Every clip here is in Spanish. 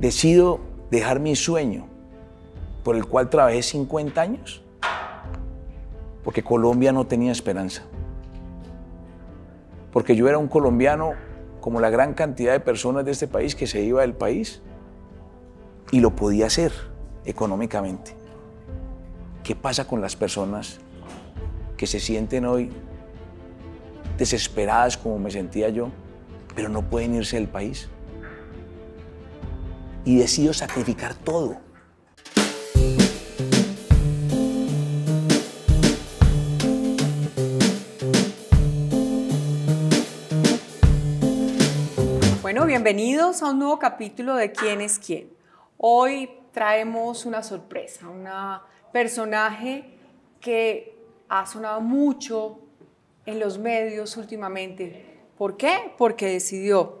decido dejar mi sueño por el cual trabajé 50 años, porque Colombia no tenía esperanza. Porque yo era un colombiano como la gran cantidad de personas de este país que se iba del país y lo podía hacer económicamente. ¿Qué pasa con las personas que se sienten hoy desesperadas como me sentía yo, pero no pueden irse del país? y decido sacrificar todo. Bueno, bienvenidos a un nuevo capítulo de ¿Quién es quién? Hoy traemos una sorpresa, un personaje que ha sonado mucho en los medios últimamente. ¿Por qué? Porque decidió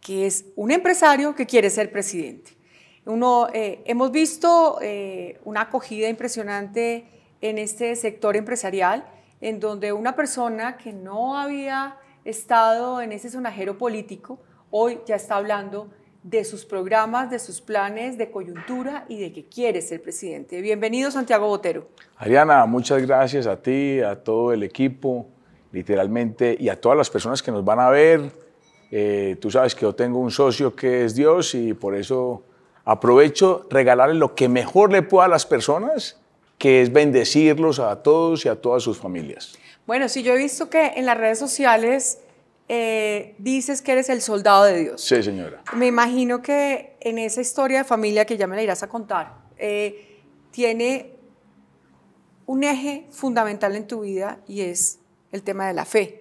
que es un empresario que quiere ser presidente. Uno, eh, hemos visto eh, una acogida impresionante en este sector empresarial, en donde una persona que no había estado en ese sonajero político, hoy ya está hablando de sus programas, de sus planes de coyuntura y de que quiere ser presidente. Bienvenido, Santiago Botero. Ariana, muchas gracias a ti, a todo el equipo, literalmente, y a todas las personas que nos van a ver eh, tú sabes que yo tengo un socio que es Dios y por eso aprovecho regalarle lo que mejor le pueda a las personas, que es bendecirlos a todos y a todas sus familias. Bueno, sí, yo he visto que en las redes sociales eh, dices que eres el soldado de Dios. Sí, señora. Me imagino que en esa historia de familia que ya me la irás a contar, eh, tiene un eje fundamental en tu vida y es el tema de la fe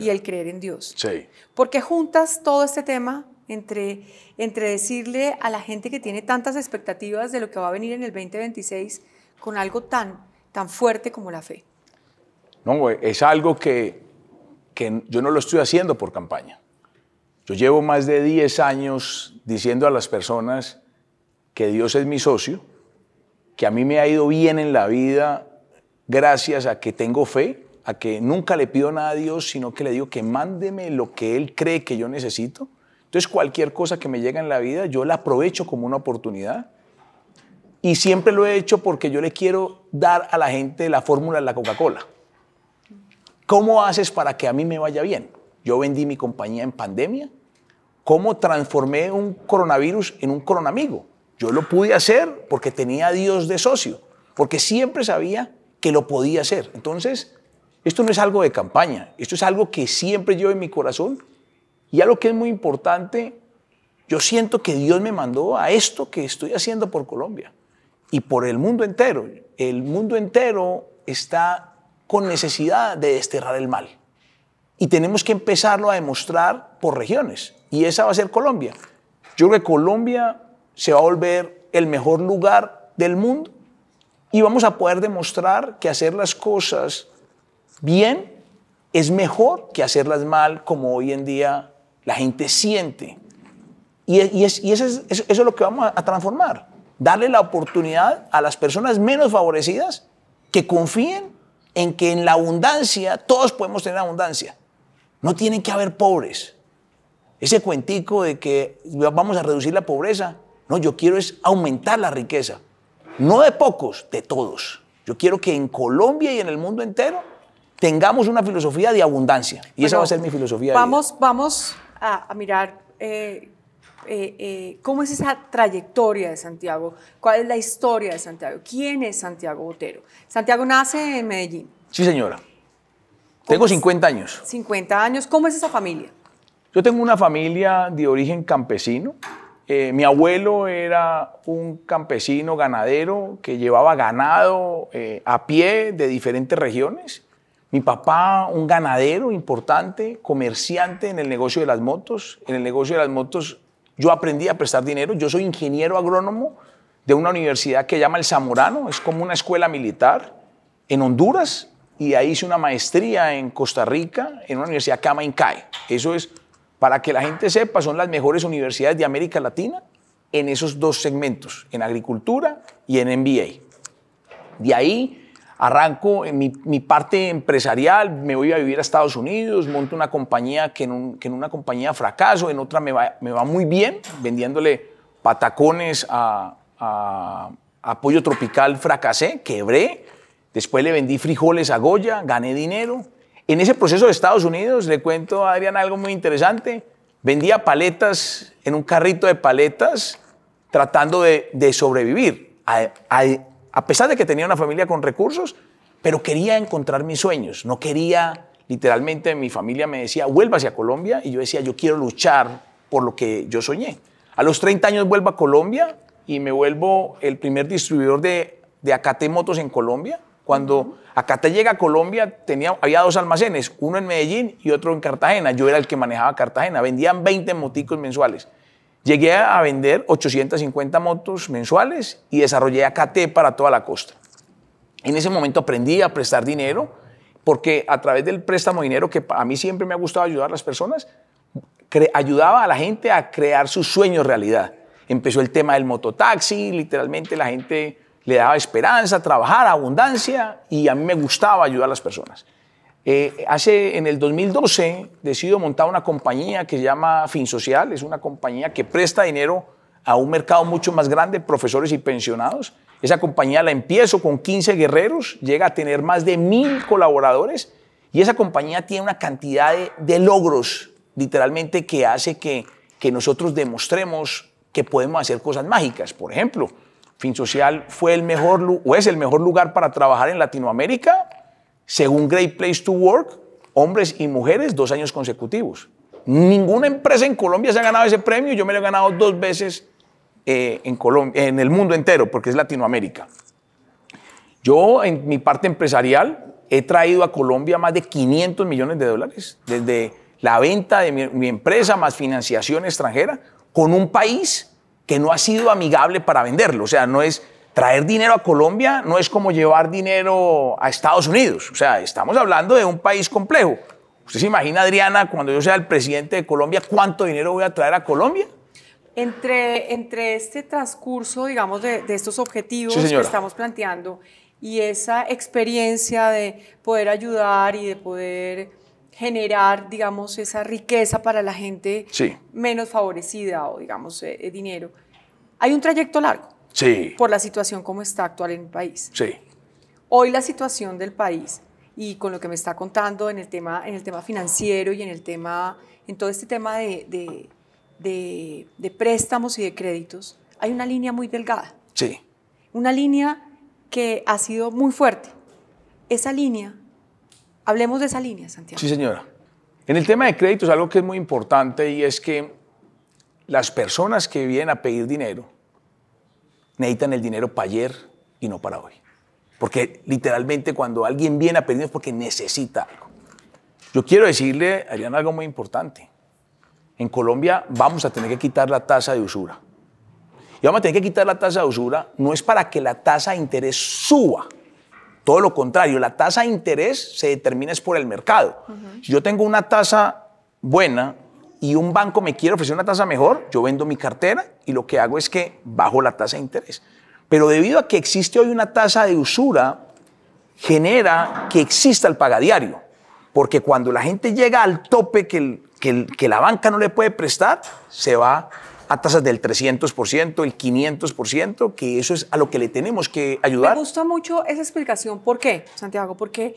y el creer en Dios. Sí. Porque juntas todo este tema entre, entre decirle a la gente que tiene tantas expectativas de lo que va a venir en el 2026 con algo tan, tan fuerte como la fe. No, es algo que, que yo no lo estoy haciendo por campaña. Yo llevo más de 10 años diciendo a las personas que Dios es mi socio, que a mí me ha ido bien en la vida gracias a que tengo fe que nunca le pido nada a Dios, sino que le digo que mándeme lo que Él cree que yo necesito. Entonces cualquier cosa que me llega en la vida, yo la aprovecho como una oportunidad. Y siempre lo he hecho porque yo le quiero dar a la gente la fórmula de la Coca-Cola. ¿Cómo haces para que a mí me vaya bien? Yo vendí mi compañía en pandemia. ¿Cómo transformé un coronavirus en un coronamigo? Yo lo pude hacer porque tenía a Dios de socio, porque siempre sabía que lo podía hacer. Entonces, esto no es algo de campaña, esto es algo que siempre llevo en mi corazón y algo que es muy importante, yo siento que Dios me mandó a esto que estoy haciendo por Colombia y por el mundo entero. El mundo entero está con necesidad de desterrar el mal y tenemos que empezarlo a demostrar por regiones y esa va a ser Colombia. Yo creo que Colombia se va a volver el mejor lugar del mundo y vamos a poder demostrar que hacer las cosas bien es mejor que hacerlas mal como hoy en día la gente siente. Y, eso, es, lo que vamos a transformar. Darle la oportunidad a las personas menos favorecidas que confíen en que en la abundancia, todos podemos tener abundancia. No tiene que haber pobres. Ese cuentico de que vamos a reducir la pobreza. No, yo quiero es aumentar la riqueza. No de pocos, de todos. Yo quiero que en Colombia y en el mundo entero tengamos una filosofía de abundancia. Y esa va a ser mi filosofía. Vamos, vamos a, mirar eh, eh, eh, cómo es esa trayectoria de Santiago, cuál es la historia de Santiago, quién es Santiago Botero. Santiago nace en Medellín. Sí, señora. Tengo 50 años. 50 años. ¿Cómo es esa familia? Yo tengo una familia de origen campesino. mi abuelo era un campesino ganadero que llevaba ganado a pie de diferentes regiones mi papá, un ganadero importante, comerciante en el negocio de las motos. En el negocio de las motos yo aprendí a prestar dinero. Yo soy ingeniero agrónomo de una universidad que llama El Zamorano. Es como una escuela militar en Honduras. Y ahí hice una maestría en Costa Rica, en una universidad que INCAE. Eso es, para que la gente sepa, son las mejores universidades de América Latina en esos dos segmentos, en agricultura y en MBA. De ahí arranco en mi, mi, parte empresarial, me voy a vivir a Estados Unidos, monto una compañía que en, en una compañía fracaso, en otra me va, me va muy bien, vendiéndole patacones a, a, Pollo Tropical, fracasé, quebré, después le vendí frijoles a Goya, gané dinero. En ese proceso de Estados Unidos, le cuento a Adrián algo muy interesante, vendía paletas en un carrito de paletas tratando de, de sobrevivir a pesar de que tenía una familia con recursos, pero quería encontrar mis sueños, no quería, literalmente mi familia me decía, vuélvase a Colombia, y yo decía, yo quiero luchar por lo que yo soñé. A los 30 años vuelvo a Colombia y me vuelvo el primer distribuidor de, de Acate Motos en Colombia. Cuando Acate llega a Colombia, tenía, había dos almacenes, uno en Medellín y otro en Cartagena. Yo era el que manejaba Cartagena. Vendían 20 moticos mensuales. Llegué a vender 850 motos mensuales y desarrollé AKT para toda la costa. En ese momento aprendí a prestar dinero porque a través del préstamo de dinero, que a mí siempre me ha gustado ayudar a las personas, ayudaba a la gente a crear sus sueños realidad. Empezó el tema del mototaxi, literalmente la gente le daba esperanza, trabajar, abundancia y a mí me gustaba ayudar a las personas. Eh, hace en el 2012 decido montar una compañía que se llama FinSocial, es una compañía que presta dinero a un mercado mucho más grande, profesores y pensionados. Esa compañía la empiezo con 15 guerreros, llega a tener más de mil colaboradores y esa compañía tiene una cantidad de, logros, literalmente, que hace que, nosotros demostremos que podemos hacer cosas mágicas. Por ejemplo, FinSocial fue el mejor o es el mejor lugar para trabajar en Latinoamérica según Great Place to Work, hombres y mujeres dos años consecutivos. Ninguna empresa en Colombia se ha ganado ese premio, yo me lo he ganado dos veces eh, en, el mundo entero, porque es Latinoamérica. Yo, en mi parte empresarial, he traído a Colombia más de 500 millones de dólares, desde la venta de mi, mi empresa más financiación extranjera, con un país que no ha sido amigable para venderlo. O sea, no es, traer dinero a Colombia no es como llevar dinero a Estados Unidos. O sea, estamos hablando de un país complejo. ¿Usted se imagina, Adriana, cuando yo sea el presidente de Colombia, cuánto dinero voy a traer a Colombia? Entre, entre este transcurso, digamos, de, estos objetivos que estamos planteando y esa experiencia de poder ayudar y de poder generar, digamos, esa riqueza para la gente menos favorecida o, digamos, eh, eh, dinero, hay un trayecto largo. Sí. Por la situación como está actual en el país. Sí. Hoy la situación del país y con lo que me está contando en el tema, en el tema financiero y en el tema, en todo este tema de, de préstamos y de créditos, hay una línea muy delgada. Sí. Una línea que ha sido muy fuerte. Esa línea, hablemos de esa línea, Santiago. Sí, señora. En el tema de créditos, algo que es muy importante y es que las personas que vienen a pedir dinero, necesitan el dinero para ayer y no para hoy. Porque literalmente cuando alguien viene a pedirnos es porque necesita algo. Yo quiero decirle, Ariana, algo muy importante. En Colombia vamos a tener que quitar la tasa de usura. Y vamos a tener que quitar la tasa de usura no es para que la tasa de interés suba. Todo lo contrario, la tasa de interés se determina es por el mercado. Si yo tengo una tasa buena, y un banco me quiere ofrecer una tasa mejor, yo vendo mi cartera y lo que hago es que bajo la tasa de interés. Pero debido a que existe hoy una tasa de usura, genera que exista el pagadiario. Porque cuando la gente llega al tope que, que, la banca no le puede prestar, se va a tasas del 300%, el 500%, que eso es a lo que le tenemos que ayudar. Me gusta mucho esa explicación. ¿Por qué, Santiago? Porque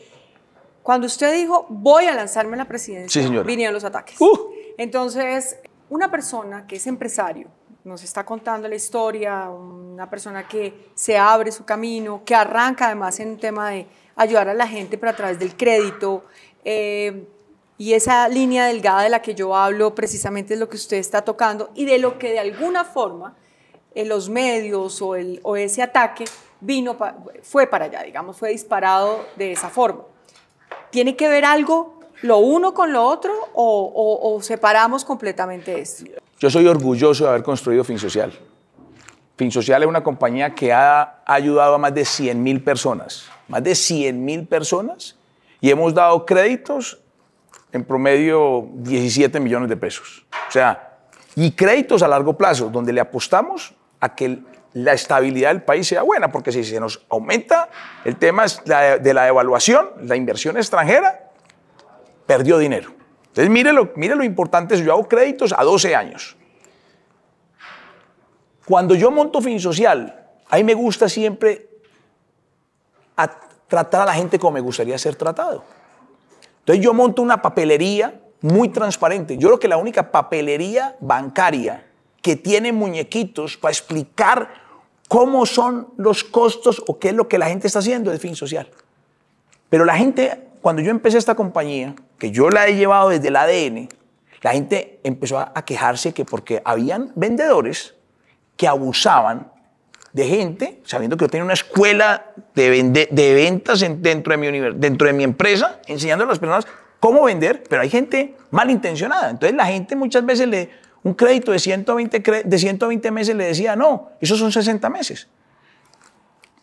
cuando usted dijo, voy a lanzarme a la presidencia, vinieron los ataques. Uh. Entonces, una persona que es empresario, nos está contando la historia, una persona que se abre su camino, que arranca además en un tema de ayudar a la gente, pero a través del crédito. Eh, y esa línea delgada de la que yo hablo precisamente es lo que usted está tocando y de lo que de alguna forma los medios o, ese ataque vino fue para allá, digamos, fue disparado de esa forma. ¿Tiene que ver algo lo uno con lo otro o, separamos completamente esto? Yo soy orgulloso de haber construido Finsocial. Finsocial es una compañía que ha ayudado a más de 100.000 personas, más de 100.000 personas, y hemos dado créditos en promedio 17 millones de pesos. O sea, y créditos a largo plazo, donde le apostamos a que la estabilidad del país sea buena, porque si se nos aumenta el tema de la devaluación, la inversión extranjera, perdió dinero. Entonces, mire lo, importante, yo hago créditos a 12 años. Cuando yo monto fin social, ahí me gusta siempre tratar a la gente como me gustaría ser tratado. Entonces yo monto una papelería muy transparente. Yo creo que la única papelería bancaria que tiene muñequitos para explicar cómo son los costos o qué es lo que la gente está haciendo de fin social. Pero la gente, cuando yo empecé esta compañía, que yo la he llevado desde el ADN, la gente empezó a quejarse que porque habían vendedores que abusaban de gente, sabiendo que yo tenía una escuela de, de ventas dentro, de mi dentro de mi empresa, enseñando a las personas cómo vender, pero hay gente malintencionada. Entonces la gente muchas veces le, un crédito de 120, de 120 meses le decía, no, esos son 60 meses.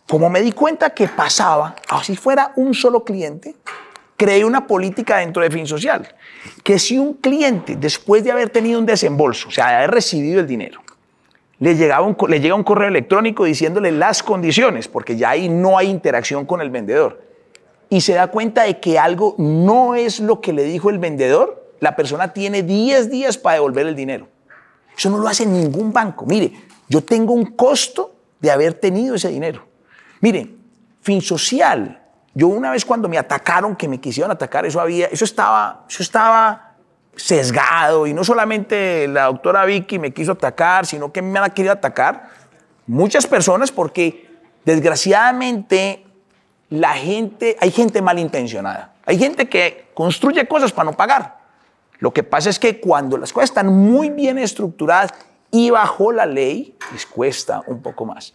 Como me di cuenta que pasaba, así fuera un solo cliente, creé una política dentro de Fin Social, que si un cliente, después de haber tenido un desembolso, o sea, de haber recibido el dinero, le, llegaba le llega un correo electrónico diciéndole las condiciones, porque ya ahí no hay interacción con el vendedor, y se da cuenta de que algo no es lo que le dijo el vendedor, la persona tiene 10 días para devolver el dinero. Eso no lo hace ningún banco. Mire, yo tengo un costo de haber tenido ese dinero. Mire, fin social. Yo una vez cuando me atacaron, que me quisieron atacar, eso había, eso estaba, eso estaba sesgado y no solamente la doctora Vicky me quiso atacar, sino que me han querido atacar muchas personas porque desgraciadamente la gente, hay gente malintencionada, hay gente que construye cosas para no pagar. Lo que pasa es que cuando las cosas están muy bien estructuradas y bajo la ley, les cuesta un poco más.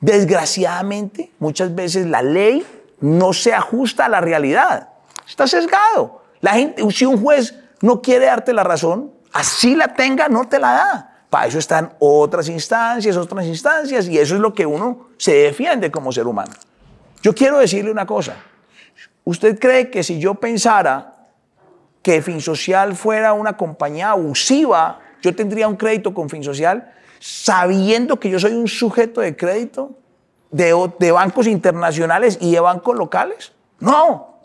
Desgraciadamente, muchas veces la ley no se ajusta a la realidad. Está sesgado. La gente, si un juez no quiere darte la razón, así la tenga, no te la da. Para eso están otras instancias, otras instancias, y eso es lo que uno se defiende como ser humano. Yo quiero decirle una cosa. ¿Usted cree que si yo pensara que Finsocial fuera una compañía abusiva, yo tendría un crédito con Finsocial sabiendo que yo soy un sujeto de crédito de, de bancos internacionales y de bancos locales. No,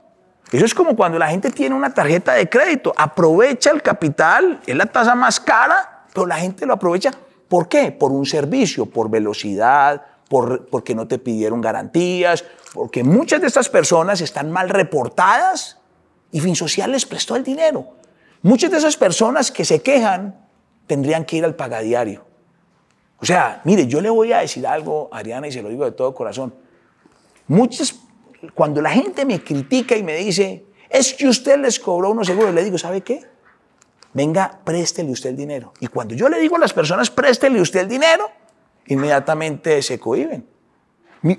eso es como cuando la gente tiene una tarjeta de crédito, aprovecha el capital, es la tasa más cara, pero la gente lo aprovecha. ¿Por qué? Por un servicio, por velocidad, por, porque no te pidieron garantías, porque muchas de estas personas están mal reportadas y Finsocial les prestó el dinero. Muchas de esas personas que se quejan tendrían que ir al pagadiario. O sea, mire, yo le voy a decir algo, Ariana, y se lo digo de todo corazón. Muchas, cuando la gente me critica y me dice, es que usted les cobró unos seguros, le digo, ¿sabe qué? Venga, préstele usted el dinero. Y cuando yo le digo a las personas, préstele usted el dinero, inmediatamente se cohiben.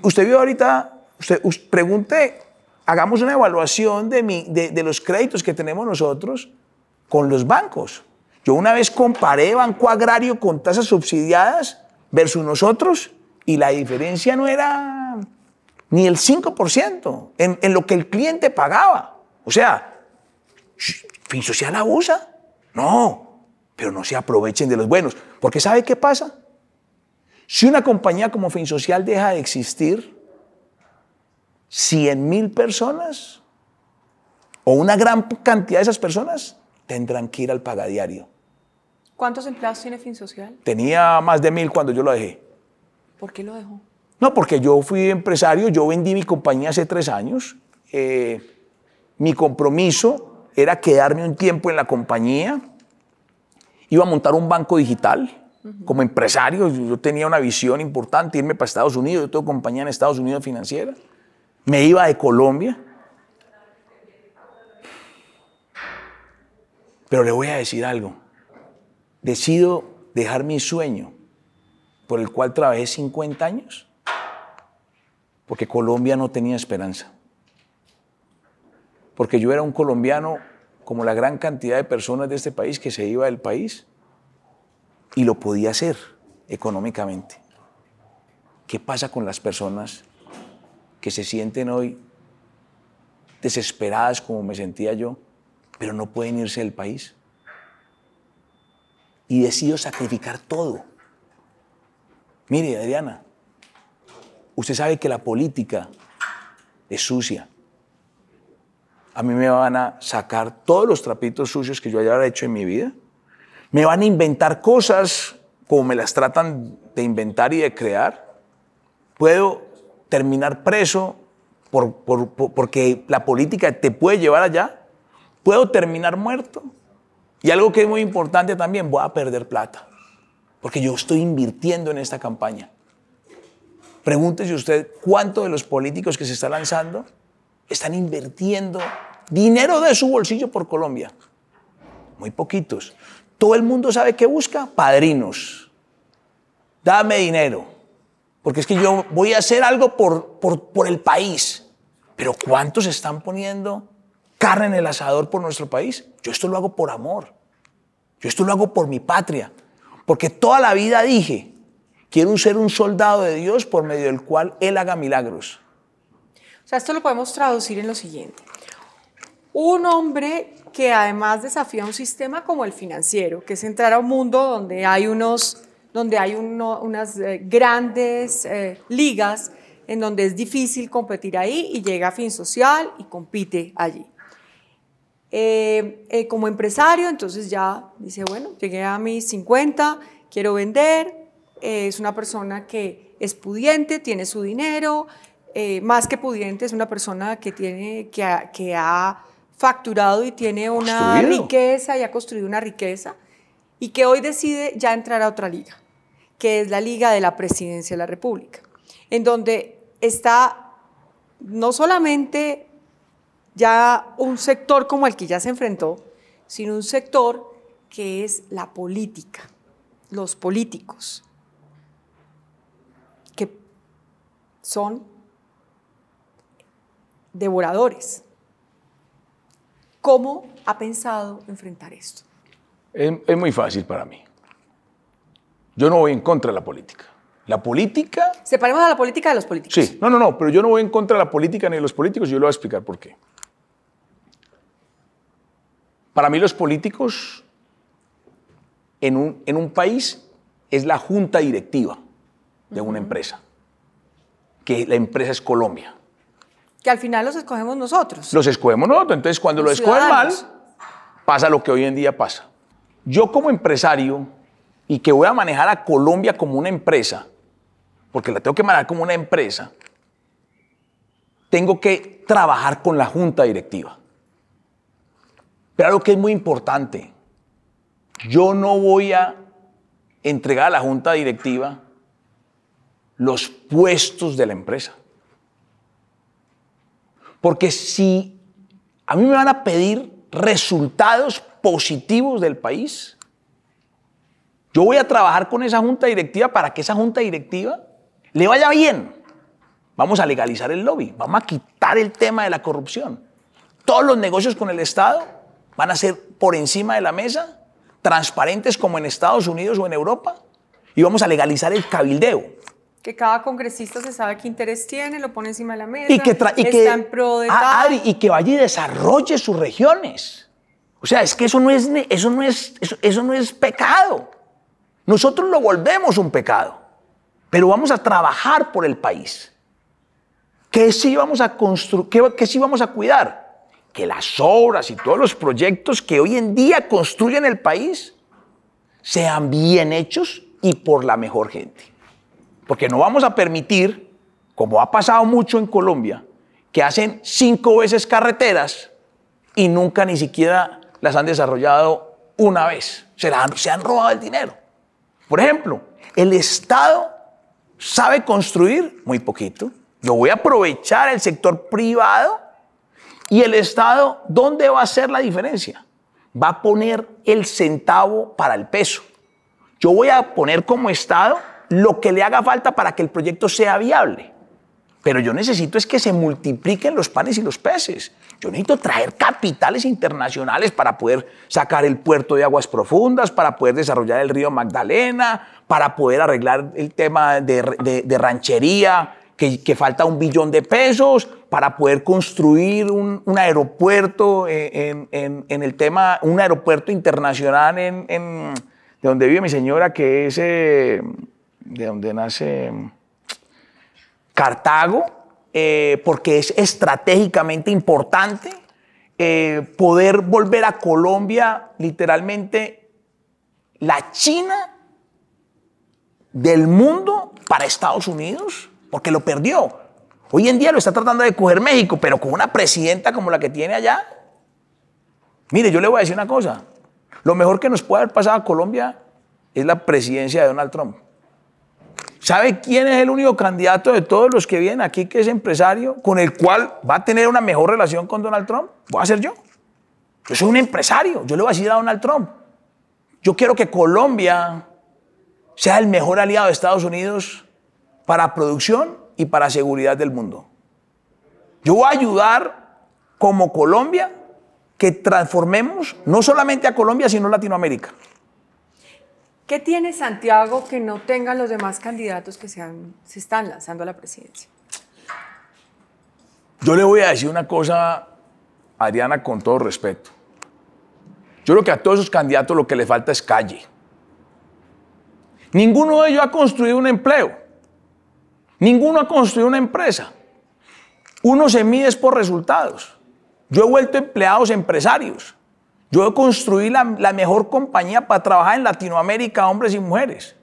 Usted vio ahorita, usted, usted hagamos una evaluación de, los créditos que tenemos nosotros con los bancos. Yo una vez comparé Banco Agrario con tasas subsidiadas versus nosotros y la diferencia no era ni el 5% en, lo que el cliente pagaba. O sea, Finsocial abusa. No, pero no se aprovechen de los buenos. Porque ¿sabe qué pasa? Si una compañía como Finsocial deja de existir, 100 mil personas o una gran cantidad de esas personas tendrán que ir al pagadiario. ¿Cuántos empleados tiene Finsocial? Tenía más de mil cuando yo lo dejé. ¿Por qué lo dejó? No, porque yo fui empresario, yo vendí mi compañía hace tres años. Eh, mi compromiso era quedarme un tiempo en la compañía. Iba a montar un banco digital. Como empresario, yo tenía una visión importante, irme para Estados Unidos. Yo tengo compañía en Estados Unidos financiera me iba de Colombia. Pero le voy a decir algo. Decido dejar mi sueño por el cual trabajé 50 años, porque Colombia no tenía esperanza. Porque yo era un colombiano como la gran cantidad de personas de este país que se iba del país y lo podía hacer económicamente. ¿Qué pasa con las personas que se sienten hoy desesperadas como me sentía yo, pero no pueden irse del país. Y decido sacrificar todo. Mire, Adriana, usted sabe que la política es sucia. A mí me van a sacar todos los trapitos sucios que yo haya hecho en mi vida. Me van a inventar cosas como me las tratan de inventar y de crear. Puedo terminar preso por, porque la política te puede llevar allá, puedo terminar muerto. Y algo que es muy importante también, voy a perder plata, porque yo estoy invirtiendo en esta campaña. Pregúntese usted cuántos de los políticos que se está lanzando están invirtiendo dinero de su bolsillo por Colombia. Muy poquitos. Todo el mundo sabe qué busca padrinos. Dame dinero porque es que yo voy a hacer algo por, por, el país. Pero ¿cuántos están poniendo carne en el asador por nuestro país? Yo esto lo hago por amor. Yo esto lo hago por mi patria. Porque toda la vida dije, quiero ser un soldado de Dios por medio del cual Él haga milagros. O sea, esto lo podemos traducir en lo siguiente. Un hombre que además desafía un sistema como el financiero, que es entrar a un mundo donde hay unos donde hay unas eh, grandes eh, ligas en donde es difícil competir ahí y llega a fin social y compite allí. Eh, como empresario, entonces ya dice, bueno, llegué a mis 50, quiero vender, es una persona que es pudiente, tiene su dinero, más que pudiente, es una persona que, tiene, que, ha, facturado y tiene una riqueza y ha construido una riqueza y que hoy decide ya entrar a otra liga que es la Liga de la Presidencia de la República, en donde está no solamente ya un sector como el que ya se enfrentó, sino un sector que es la política, los políticos, que son devoradores. ¿Cómo ha pensado enfrentar esto? Es, es muy fácil para mí. Yo no voy en contra de la política. La política... Separemos a la política de los políticos. Sí, no, no, no, pero yo no voy en contra de la política ni de los políticos, yo le voy a explicar por qué. Para mí los políticos en un, en un país es la junta directiva de una empresa, que la empresa es Colombia. Que al final los escogemos nosotros. Los escogemos nosotros, entonces cuando lo escogen mal, pasa lo que hoy en día pasa. Yo como empresario y que voy a manejar a Colombia como una empresa, porque la tengo que manejar como una empresa, tengo que trabajar con la junta directiva. Pero algo que es muy importante, yo no voy a entregar a la junta directiva los puestos de la empresa. Porque si a mí me van a pedir resultados positivos del país, yo voy a trabajar con esa junta directiva para que esa junta directiva le vaya bien. Vamos a legalizar el lobby, vamos a quitar el tema de la corrupción. Todos los negocios con el Estado van a ser por encima de la mesa, transparentes como en Estados Unidos o en Europa, y vamos a legalizar el cabildeo. Que cada congresista se sabe qué interés tiene, lo pone encima de la mesa. Y que, y vaya y desarrolle sus regiones. O sea, es que eso no es, eso no es, eso no es pecado. Nosotros lo volvemos un pecado, pero vamos a trabajar por el país. ¿Qué sí vamos a construir? Qué, sí vamos a cuidar? Que las obras y todos los proyectos que hoy en día construyen el país sean bien hechos y por la mejor gente. Porque no vamos a permitir, como ha pasado mucho en Colombia, que hacen cinco veces carreteras y nunca ni siquiera las han desarrollado una vez. se han robado el dinero. Por ejemplo, el Estado sabe construir muy poquito. Yo voy a aprovechar el sector privado y el Estado, ¿dónde va a hacer la diferencia? Va a poner el centavo para el peso. Yo voy a poner como Estado lo que le haga falta para que el proyecto sea viable. Pero yo necesito es que se multipliquen los panes y los peces. Yo necesito traer capitales internacionales para poder sacar el puerto de aguas profundas, para poder desarrollar el río Magdalena, para poder arreglar el tema de, ranchería, que, falta un billón de pesos, para poder construir un, aeropuerto eh, en, el tema, un aeropuerto internacional en, de donde vive mi señora, que es eh, de donde nace... Cartago, eh, porque es estratégicamente importante eh, poder volver a Colombia literalmente la China del mundo para Estados Unidos, porque lo perdió. Hoy en día lo está tratando de coger México, pero con una presidenta como la que tiene allá. Mire, yo le voy a decir una cosa. Lo mejor que nos puede haber pasado a Colombia es la presidencia de Donald Trump. ¿Sabe quién es el único candidato de todos los que vienen aquí que es empresario con el cual va a tener una mejor relación con Donald Trump? Voy a ser yo. Yo soy un empresario. Yo le voy a decir a Donald Trump. Yo quiero que Colombia sea el mejor aliado de Estados Unidos para producción y para seguridad del mundo. Yo voy a ayudar como Colombia que transformemos no solamente a Colombia, sino Latinoamérica. ¿Qué tiene Santiago que no tengan los demás candidatos que se, están lanzando a la presidencia? Yo le voy a decir una cosa, Adriana, con todo respeto. Yo creo que a todos esos candidatos lo que le falta es calle. Ninguno de ellos ha construido un empleo. Ninguno ha construido una empresa. Uno se mide por resultados. Yo he vuelto empleados empresarios. Yo construí la, la mejor compañía para trabajar en Latinoamérica, hombres y mujeres.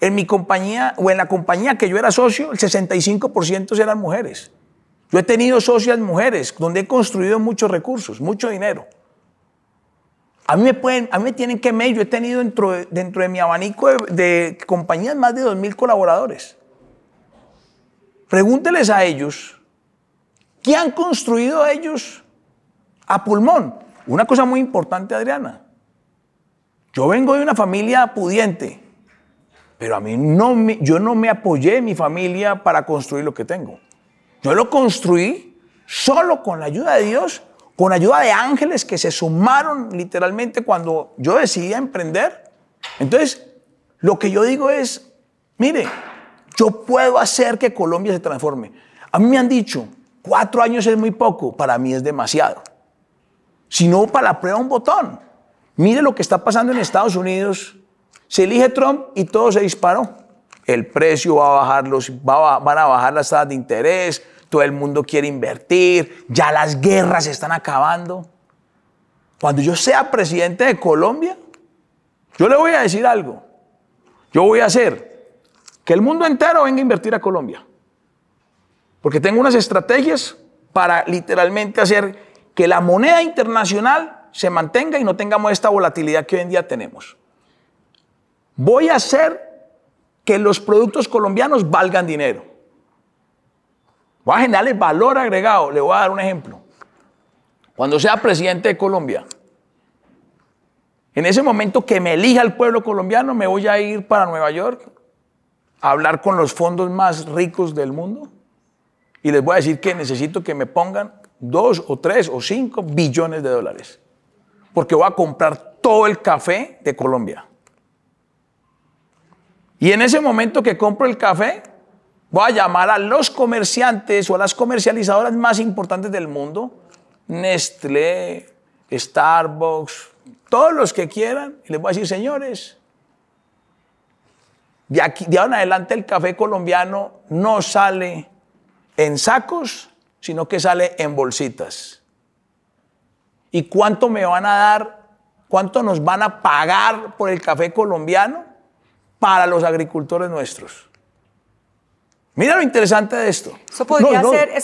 En mi compañía o en la compañía que yo era socio, el 65% eran mujeres. Yo he tenido socias mujeres donde he construido muchos recursos, mucho dinero. A mí me, pueden, a mí tienen que medir. Yo he tenido dentro de, mi abanico de, de compañías más de 2.000 colaboradores. Pregúnteles a ellos, ¿qué han construido ellos a pulmón? Una cosa muy importante, Adriana. Yo vengo de una familia pudiente, pero a mí no me, yo no me apoyé en mi familia para construir lo que tengo. Yo lo construí solo con la ayuda de Dios, con ayuda de ángeles que se sumaron literalmente cuando yo decidí emprender. Entonces, lo que yo digo es, mire, yo puedo hacer que Colombia se transforme. A mí me han dicho, cuatro años es muy poco, para mí es demasiado sino para la prueba un botón. Mire lo que está pasando en Estados Unidos. Se elige Trump y todo se disparó. El precio va a bajar, los, van a bajar las tasas de interés, todo el mundo quiere invertir, ya las guerras se están acabando. Cuando yo sea presidente de Colombia, yo le voy a decir algo. Yo voy a hacer que el mundo entero venga a invertir a Colombia. Porque tengo unas estrategias para literalmente hacer que la moneda internacional se mantenga y no tengamos esta volatilidad que hoy en día tenemos. Voy a hacer que los productos colombianos valgan dinero. Voy a generarle valor agregado. Le voy a dar un ejemplo. Cuando sea presidente de Colombia, en ese momento que me elija el pueblo colombiano, me voy a ir para Nueva York a hablar con los fondos más ricos del mundo y les voy a decir que necesito que me pongan Dos o tres o cinco billones de dólares. Porque voy a comprar todo el café de Colombia. Y en ese momento que compro el café, voy a llamar a los comerciantes o a las comercializadoras más importantes del mundo, Nestlé, Starbucks, todos los que quieran, y les voy a decir, señores, de, aquí, de ahora en adelante el café colombiano no sale en sacos, sino que sale en bolsitas. ¿Y cuánto me van a dar? ¿Cuánto nos van a pagar por el café colombiano para los agricultores nuestros? Mira lo interesante de esto. Eso,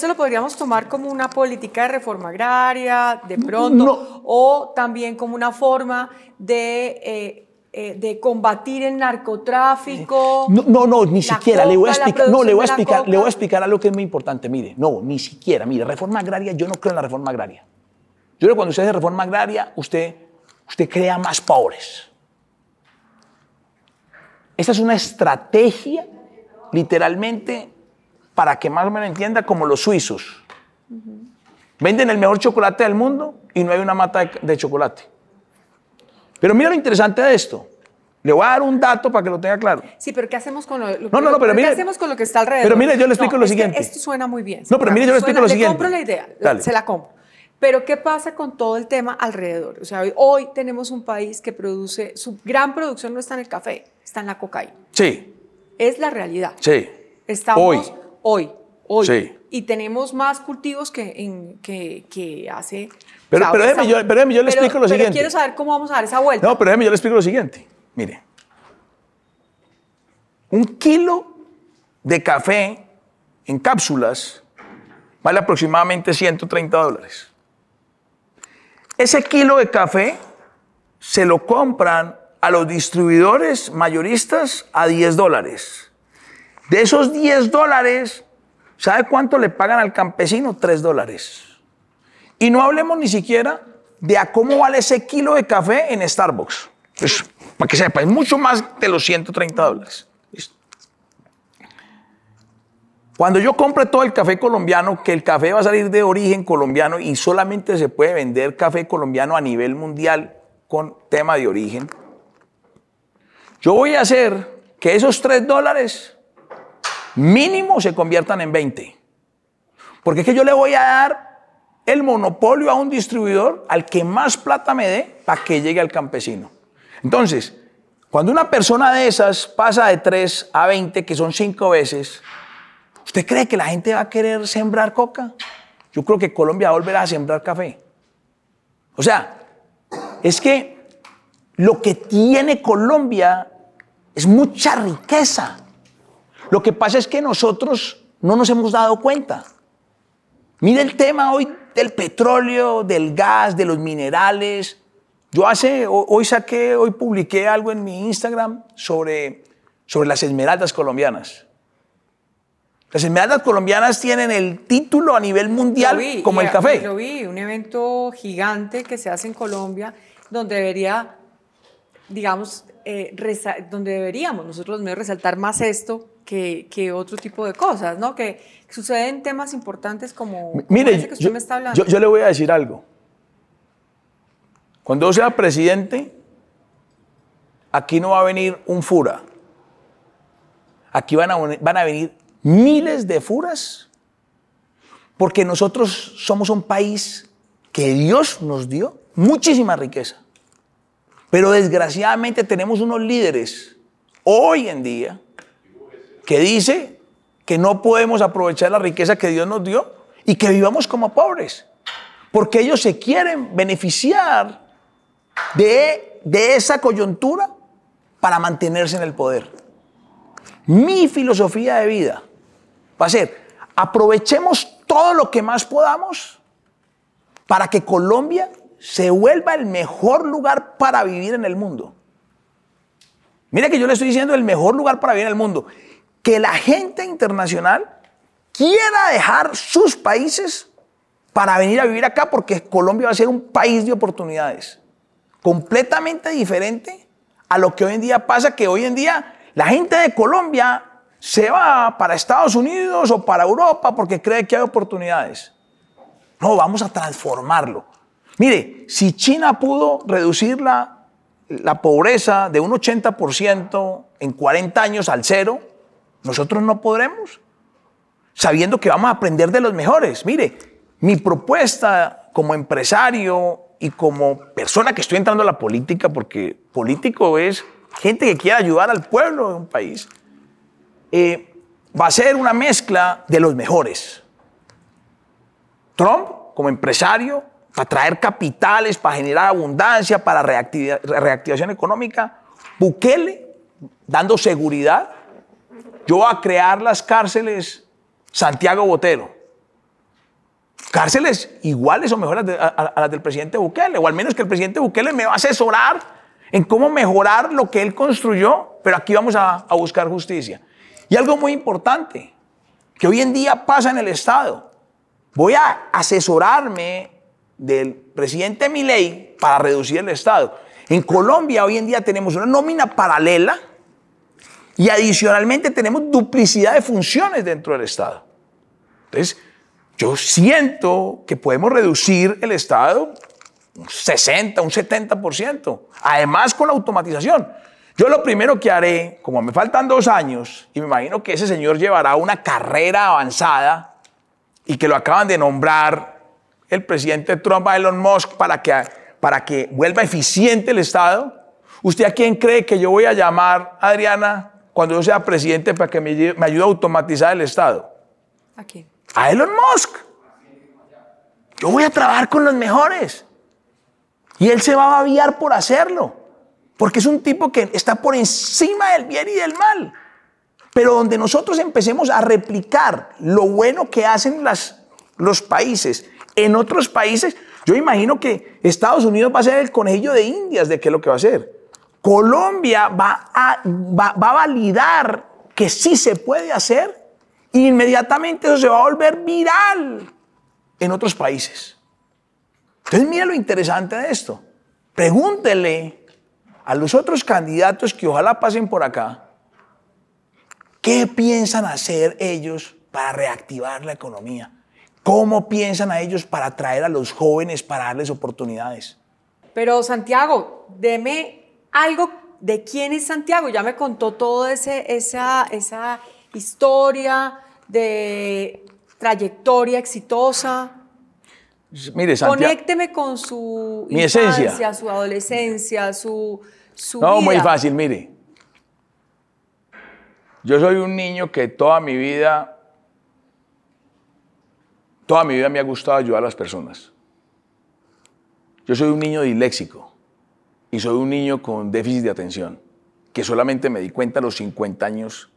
lo podríamos tomar como una política de reforma agraria, de pronto, o también como una forma de eh, eh, de combatir el narcotráfico. Eh, no, no, ni siquiera. le voy a explicar, no, le voy a explicar, le voy a explicar algo que es muy importante. Mire, no, ni siquiera. Mire, reforma agraria, yo no creo en la reforma agraria. Yo creo que cuando usted hace reforma agraria, usted, usted crea más pobres. Esa es una estrategia, literalmente, para que más me lo entienda, como los suizos. Venden el mejor chocolate del mundo y no hay una mata de chocolate. Pero mira lo interesante de esto. Le voy a dar un dato para que lo tenga claro. Sí, pero ¿qué hacemos con lo, alrededor? no, no, no, pero ¿qué hacemos con lo que está alrededor? Pero mire, yo le explico lo siguiente. esto suena muy bien. No, pero mire, yo le explico lo siguiente. Le compro la idea, se la compro. Pero ¿qué pasa con todo el tema alrededor? O sea, hoy, tenemos un país que produce, su gran producción no está en el café, está en la cocaína. Sí. Es la realidad. Sí. Estamos hoy. hoy hoy. Y tenemos más cultivos que, que, hace... Pero, pero, déjeme, yo, pero yo, le explico lo pero siguiente. quiero saber cómo vamos a dar esa vuelta. No, pero déjeme, yo le explico lo siguiente. Mire, un kilo de café en cápsulas vale aproximadamente 130 dólares. Ese kilo de café se lo compran a los distribuidores mayoristas a 10 dólares. De esos 10 dólares, ¿Sabe cuánto le pagan al campesino? Tres dólares. Y no hablemos ni siquiera de a cómo vale ese kilo de café en Starbucks. Pues, para que sepa, es mucho más de los 130 dólares. Cuando yo compre todo el café colombiano, que el café va a salir de origen colombiano y solamente se puede vender café colombiano a nivel mundial con tema de origen, yo voy a hacer que esos tres dólares mínimo se conviertan en 20. Porque es que yo le voy a dar el monopolio a un distribuidor al que más plata me dé para que llegue al campesino. Entonces, cuando una persona de esas pasa de 3 a 20, que son 5 veces, ¿usted cree que la gente va a querer sembrar coca? Yo creo que Colombia volverá a sembrar café. O sea, es que lo que tiene Colombia es mucha riqueza. Lo que pasa es que nosotros no nos hemos dado cuenta. Mire el tema hoy del petróleo, del gas, de los minerales. Yo hace, hoy saqué, hoy publiqué algo en mi Instagram sobre, sobre las esmeraldas colombianas. Las esmeraldas colombianas tienen el título a nivel mundial como el café. Lo vi un evento gigante que se hace en Colombia donde debería, digamos, eh, donde deberíamos nosotros los resaltar más esto que, otro tipo de cosas, ¿no? Que, suceden temas importantes como, Mire, este yo, le voy a decir algo. Cuando yo sea presidente, aquí no va a venir un fura. Aquí van van a venir miles de furas, porque nosotros somos un país que Dios nos dio muchísima riqueza. Pero desgraciadamente tenemos unos líderes hoy en día que dice que no podemos aprovechar la riqueza que Dios nos dio y que vivamos como pobres. Porque ellos se quieren beneficiar de, de esa coyuntura para mantenerse en el poder. Mi filosofía de vida va a ser, aprovechemos todo lo que más podamos para que Colombia se vuelva el mejor lugar para vivir en el mundo. Mira que yo le estoy diciendo el mejor lugar para vivir en el mundo que la gente internacional quiera dejar sus países para venir a vivir acá porque Colombia va a ser un país de oportunidades, completamente diferente a lo que hoy en día pasa, que hoy en día la gente de Colombia se va para Estados Unidos o para Europa porque cree que hay oportunidades. No, vamos a transformarlo. Mire, si China pudo reducir la, pobreza de un 80% en 40 años al cero, nosotros no podremos, sabiendo que vamos a aprender de los mejores. Mire, mi propuesta como empresario y como persona que estoy entrando a la política, porque político es gente que quiere ayudar al pueblo de un país, eh, va a ser una mezcla de los mejores. Trump, como empresario, para traer capitales, para generar abundancia, para reactivación económica. Bukele, dando seguridad yo voy a crear las cárceles Santiago Botero. Cárceles iguales o mejores a, las del presidente Bukele, o al menos que el presidente Bukele me va a asesorar en cómo mejorar lo que él construyó, pero aquí vamos a, buscar justicia. Y algo muy importante, que hoy en día pasa en el Estado. Voy a asesorarme del presidente Milei para reducir el Estado. En Colombia hoy en día tenemos una nómina paralela y adicionalmente tenemos duplicidad de funciones dentro del Estado. Entonces, yo siento que podemos reducir el Estado un 60, un 70%, además con la automatización. Yo lo primero que haré, como me faltan dos años, y me imagino que ese señor llevará una carrera avanzada y que lo acaban de nombrar el presidente Trump Elon Musk para que, para que vuelva eficiente el Estado, ¿usted a quién cree que yo voy a llamar, Adriana, cuando yo sea presidente para que me, ayude a automatizar el Estado? ¿A quién? A Elon Musk. Yo voy a trabajar con los mejores. Y él se va a aviar por hacerlo. Porque es un tipo que está por encima del bien y del mal. Pero donde nosotros empecemos a replicar lo bueno que hacen las, los países en otros países, yo imagino que Estados Unidos va a ser el conejillo de Indias de qué es lo que va a hacer. Colombia va a, validar que sí se puede hacer e inmediatamente eso se va a volver viral en otros países. Entonces mira lo interesante de esto. Pregúntele a los otros candidatos que ojalá pasen por acá, ¿qué piensan hacer ellos para reactivar la economía? ¿Cómo piensan a ellos para atraer a los jóvenes, para darles oportunidades? Pero Santiago, deme algo de quién es Santiago. Ya me contó toda esa, esa historia de trayectoria exitosa. Mire, Santiago, Conécteme con su mi infancia, esencia. su adolescencia, su, su No, muy fácil, mire. Yo soy un niño que toda mi vida, toda mi vida me ha gustado ayudar a las personas. Yo soy un niño disléxico y soy un niño con déficit de atención, que solamente me di cuenta a los 50 años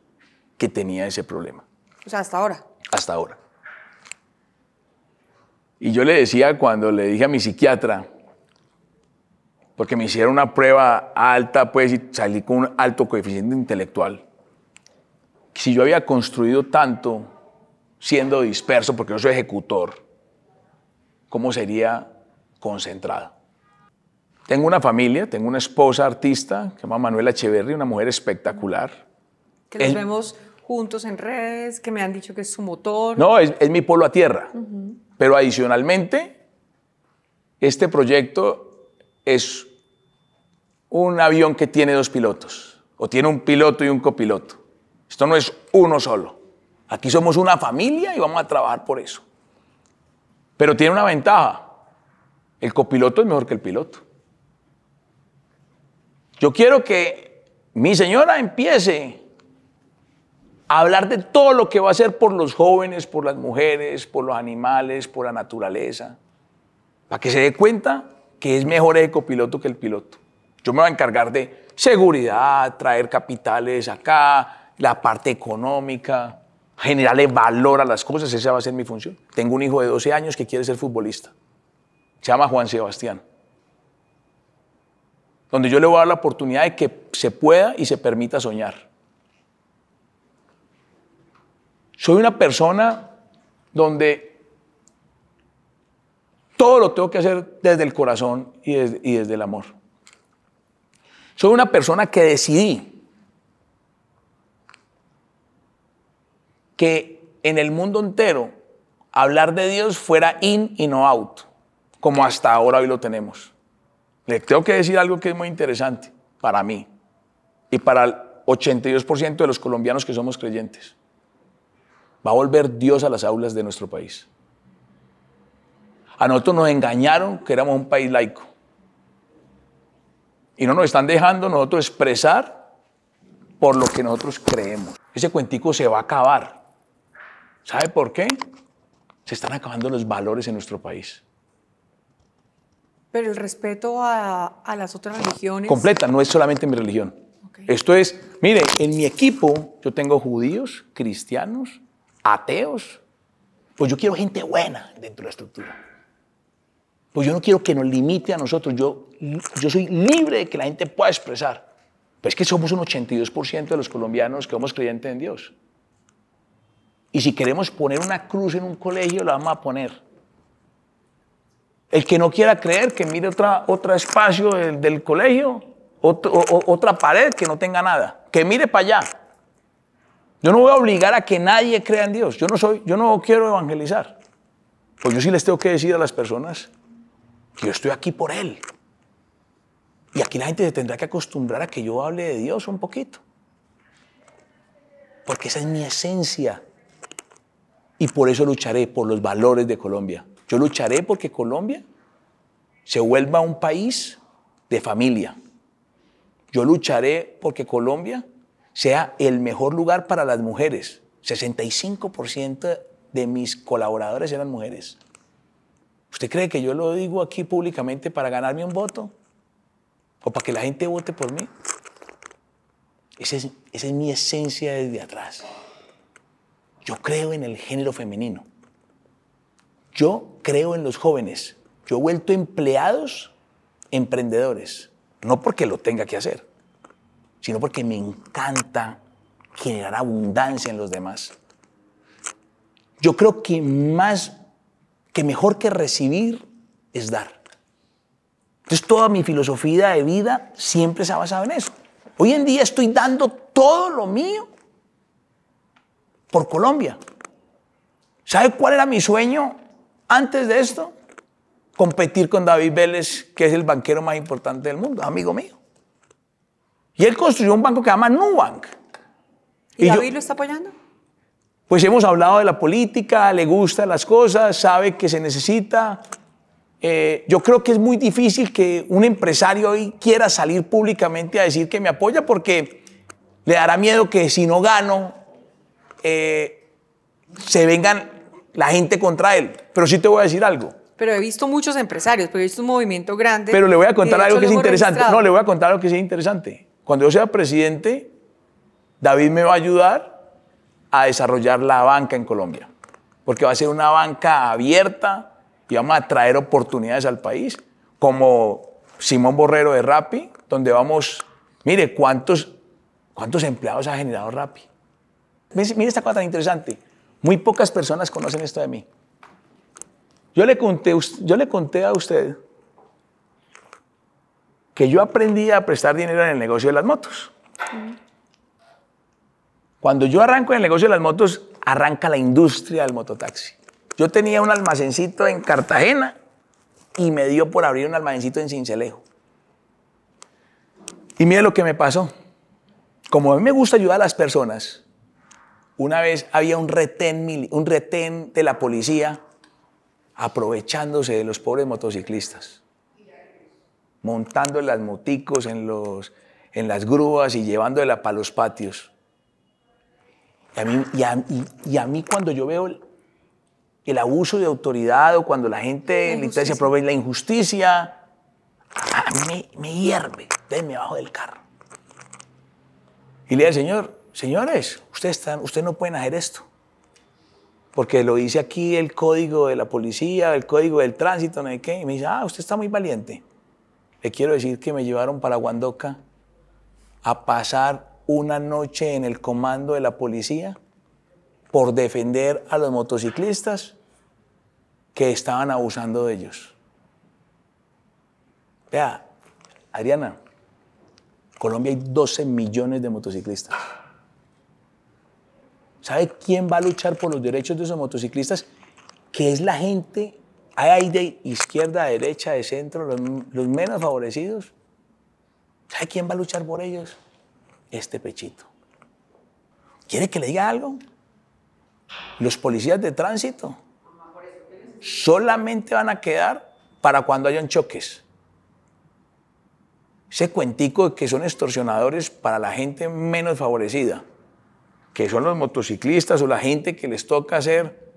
que tenía ese problema. O sea, hasta ahora. Hasta ahora. Y yo le decía cuando le dije a mi psiquiatra, porque me hicieron una prueba alta, pues, salí con un alto coeficiente intelectual. Si yo había construido tanto siendo disperso, porque no soy ejecutor, ¿cómo sería concentrado? Tengo una familia, tengo una esposa artista que se llama Manuela Echeverri, una mujer espectacular. Que los vemos juntos en redes, que me han dicho que es su motor. No, es, mi polo a tierra. Pero adicionalmente, este proyecto es un avión que tiene dos pilotos, o tiene un piloto y un copiloto. Esto no es uno solo. Aquí somos una familia y vamos a trabajar por eso. Pero tiene una ventaja. El copiloto es mejor que el piloto. Yo quiero que mi señora empiece a hablar de todo lo que va a hacer por los jóvenes, por las mujeres, por los animales, por la naturaleza, para que se dé cuenta que es mejor el copiloto que el piloto. Yo me voy a encargar de seguridad, traer capitales acá, la parte económica, generarle valor a las cosas, esa va a ser mi función. Tengo un hijo de 12 años que quiere ser futbolista. Se llama Juan Sebastián donde yo le voy a dar la oportunidad de que se pueda y se permita soñar. Soy una persona donde todo lo tengo que hacer desde el corazón y desde, el amor. Soy una persona que decidí que en el mundo entero hablar de Dios fuera in y no out, como hasta ahora hoy lo tenemos. Le tengo que decir algo que es muy interesante para mí y para el 82% de los colombianos que somos creyentes. Va a volver Dios a las aulas de nuestro país. A nosotros nos engañaron que éramos un país laico. Y no nos están dejando nosotros expresar por lo que nosotros creemos. Ese cuentico se va a acabar. ¿Sabe por qué? Se están acabando los valores en nuestro país. Pero el respeto a, las otras religiones. Completa, no es solamente mi religión. Esto es, mire, en mi equipo yo tengo judíos, cristianos, ateos. Pues yo quiero gente buena dentro de la estructura. Pues yo no quiero que nos limite a nosotros. Yo, yo soy libre de que la gente pueda expresar. Pues es que somos un 82% de los colombianos que somos creyentes en Dios. Y si queremos poner una cruz en un colegio, la vamos a poner. El que no quiera creer, que mire otra, otro espacio del, del colegio, otra pared que no tenga nada, que mire para allá. Yo no voy a obligar a que nadie crea en Dios. Yo no, soy, yo no quiero evangelizar. Pues yo sí les tengo que decir a las personas que yo estoy aquí por Él. Y aquí la gente se tendrá que acostumbrar a que yo hable de Dios un poquito. Porque esa es mi esencia. Y por eso lucharé por los valores de Colombia. Yo lucharé porque Colombia se vuelva un país de familia. Yo lucharé porque Colombia sea el mejor lugar para las mujeres. 65% de mis colaboradores eran mujeres. ¿Usted cree que yo lo digo aquí públicamente para ganarme un voto? ¿O para que la gente vote por mí? Esa es, esa es mi esencia desde atrás. Yo creo en el género femenino. Yo creo en los jóvenes. Yo he vuelto empleados emprendedores. No porque lo tenga que hacer, sino porque me encanta generar abundancia en los demás. Yo creo que más, que mejor que recibir es dar. Entonces toda mi filosofía de vida siempre se ha basado en eso. Hoy en día estoy dando todo lo mío por Colombia. ¿Sabe cuál era mi sueño antes de esto, competir con David Vélez, que es el banquero más importante del mundo, amigo mío. Y él construyó un banco que se llama Nubank. ¿Y, David lo está apoyando? Pues hemos hablado de la política, le gustan las cosas, sabe que se necesita. Eh, yo creo que es muy difícil que un empresario hoy quiera salir públicamente a decir que me apoya porque le dará miedo que si no gano, eh, se vengan la gente contra él. Pero sí te voy a decir algo. Pero he visto muchos empresarios, pero he visto un movimiento grande. Pero le voy a contar algo que es interesante. No, le voy a contar algo que es interesante. Cuando yo sea presidente, David me va a ayudar a desarrollar la banca en Colombia. Porque va a ser una banca abierta y vamos a traer oportunidades al país. Como Simón Borrero de Rappi, donde vamos, mire cuántos, cuántos empleados ha generado Rappi. Mire esta cosa tan interesante. Muy pocas personas conocen esto de mí. Yo le conté, yo le conté a usted que yo aprendí a prestar dinero en el negocio de las motos. Cuando yo arranco en el negocio de las motos, arranca la industria del mototaxi. Yo tenía un almacencito en Cartagena y me dio por abrir un almacencito en Cincelejo. Y mire lo que me pasó. Como a mí me gusta ayudar a las personas, una vez había un retén, un retén de la policía aprovechándose de los pobres motociclistas, montando las moticos, en, los, en las grúas y llevándola para los patios. Y a, mí, cuando yo veo el, abuso de autoridad o cuando la gente la se aprovecha la injusticia, a mí me, hierve, entonces me bajo del carro. Y le digo, Señor, señores, ustedes, están, ustedes no pueden hacer esto. Porque lo dice aquí el código de la policía, el código del tránsito, no sé qué. Y me dice, ah, usted está muy valiente. Le quiero decir que me llevaron para Guandoca a pasar una noche en el comando de la policía por defender a los motociclistas que estaban abusando de ellos. Vea, Adriana, Colombia hay 12 millones de motociclistas. ¿Sabe quién va a luchar por los derechos de esos motociclistas? Que es la gente, hay de izquierda, derecha, de centro, los, menos favorecidos. ¿Sabe quién va a luchar por ellos? Este pechito. ¿Quiere que le diga algo? Los policías de tránsito solamente van a quedar para cuando hayan choques. Ese cuentico de que son extorsionadores para la gente menos favorecida que son los motociclistas o la gente que les toca hacer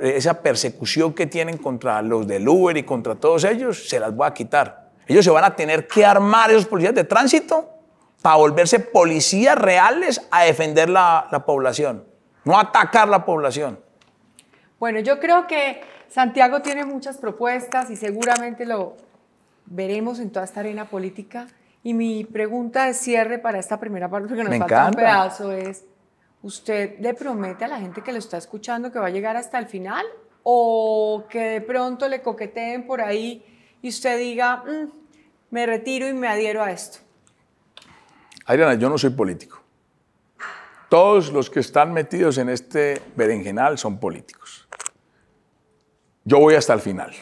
eh, esa persecución que tienen contra los del Uber y contra todos ellos, se las voy a quitar. Ellos se van a tener que armar esos policías de tránsito para volverse policías reales a defender la, población, no atacar la población. Bueno, yo creo que Santiago tiene muchas propuestas y seguramente lo veremos en toda esta arena política. Y mi pregunta de cierre para esta primera parte, que nos Me falta encanta. un pedazo, es ¿usted le promete a la gente que lo está escuchando que va a llegar hasta el final? ¿O que de pronto le coqueteen por ahí y usted diga, mm, me retiro y me adhiero a esto? Adriana, yo no soy político. Todos los que están metidos en este berenjenal son políticos. Yo voy hasta el final.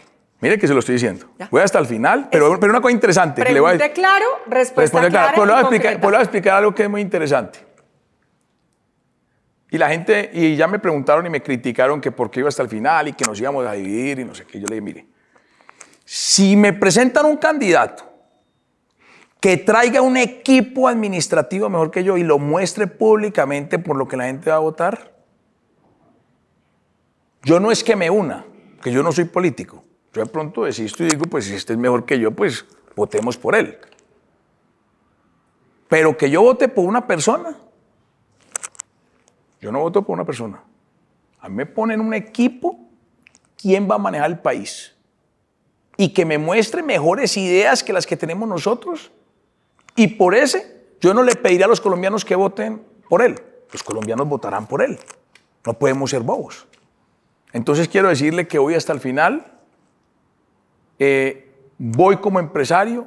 Mire que se lo estoy diciendo. Voy hasta el final, pero, pero una cosa interesante. que le claro, respuesta clara. Pues le voy a explicar algo que es muy interesante. Y la gente, y ya me preguntaron y me criticaron que por qué iba hasta el final y que nos íbamos a dividir y no sé qué. Yo le dije, mire, si me presentan un candidato que traiga un equipo administrativo mejor que yo y lo muestre públicamente por lo que la gente va a votar, yo no es que me una, que yo no soy político. Yo de pronto desisto y digo, pues si este es mejor que yo, pues votemos por él. Pero que yo vote por una persona, yo no voto por una persona. A mí me ponen un equipo, ¿quién va a manejar el país? Y que me muestre mejores ideas que las que tenemos nosotros. Y por ese, yo no le pediré a los colombianos que voten por él. Los colombianos votarán por él. No podemos ser bobos. Entonces quiero decirle que hoy hasta el final eh, voy como empresario,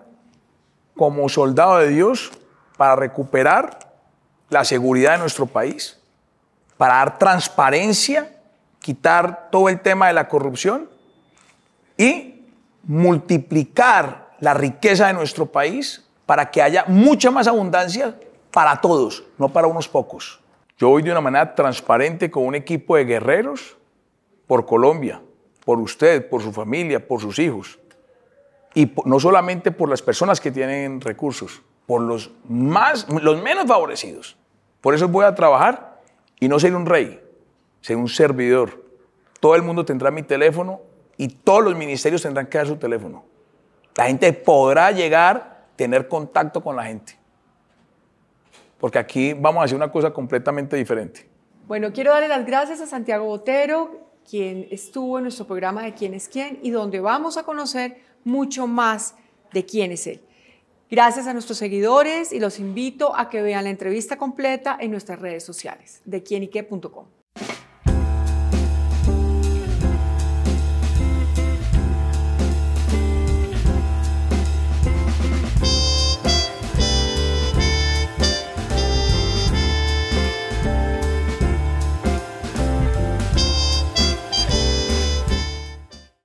como soldado de Dios, para recuperar la seguridad de nuestro país, para dar transparencia, quitar todo el tema de la corrupción y multiplicar la riqueza de nuestro país para que haya mucha más abundancia para todos, no para unos pocos. Yo voy de una manera transparente con un equipo de guerreros por Colombia, por usted, por su familia, por sus hijos. Y no solamente por las personas que tienen recursos, por los, más, los menos favorecidos. Por eso voy a trabajar y no ser un rey, ser un servidor. Todo el mundo tendrá mi teléfono y todos los ministerios tendrán que dar su teléfono. La gente podrá llegar, tener contacto con la gente. Porque aquí vamos a hacer una cosa completamente diferente. Bueno, quiero darle las gracias a Santiago Botero, quien estuvo en nuestro programa de Quién es quién y donde vamos a conocer mucho más de quién es él. Gracias a nuestros seguidores y los invito a que vean la entrevista completa en nuestras redes sociales de quienyque.com.